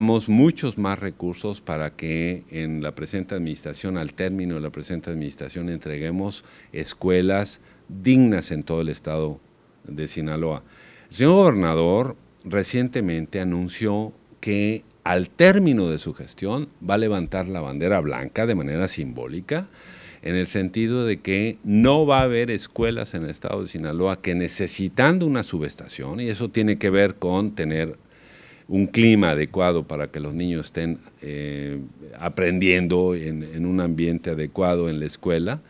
muchos más recursos para que en la presente administración, al término de la presente administración, entreguemos escuelas dignas en todo el estado de Sinaloa. El señor gobernador recientemente anunció que al término de su gestión va a levantar la bandera blanca de manera simbólica, en el sentido de que no va a haber escuelas en el estado de Sinaloa que necesitando una subestación, y eso tiene que ver con tener un clima adecuado para que los niños estén eh, aprendiendo en, un ambiente adecuado en la escuela.